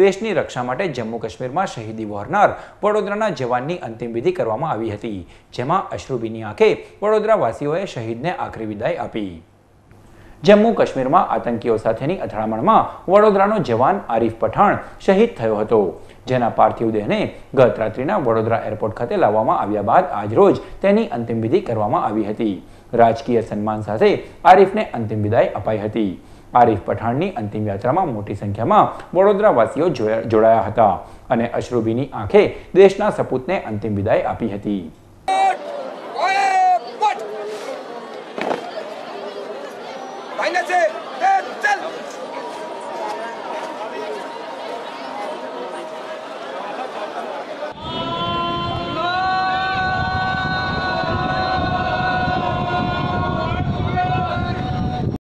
દેશની રક્ષા માટે જમ્મુ કાશ્મીરમાં શહીદી વહોરનાર વડોદરાના જવાનની અંતિમ વિધિ કરવામાં આવી હતી જેમાં અશ્રુબીની આંખે વડોદરાવાસીઓએ શહીદને આખરી વિદાય આપી જમ્મુ કાશ્મીરમાં આતંકીઓ સાથેની અથડામણમાં વડોદરાનો જવાન આરીફ પઠાણ શહીદ થયો હતો જેના પાર્થિવ દેહને ગત રાત્રિના વડોદરા એરપોર્ટ ખાતે લાવવામાં આવ્યા બાદ આજરોજ તેની અંતિમ વિધિ કરવામાં આવી હતી રાજકીય સન્માન સાથે આરીફને અંતિમ વિદાય અપાઈ હતી આરીફ પઠાણની અંતિમ યાત્રામાં મોટી સંખ્યામાં વડોદરાવાસીઓ જોડાયા હતા અને અશ્રુભીની આંખે દેશના સપૂતને અંતિમ વિદાય આપી હતી ચલ